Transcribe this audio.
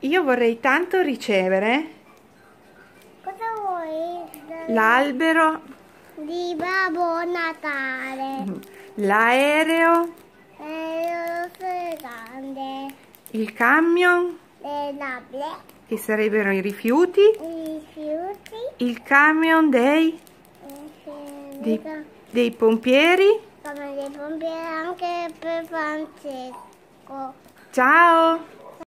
Io vorrei tanto ricevere Cosa vuoi? L'albero di Babbo Natale. L'aereo. grande Il camion. Le labbra. Che sarebbero i rifiuti. I rifiuti. Il camion dei. Dei, dei pompieri. Come dei pompieri anche per Francesco. Ciao.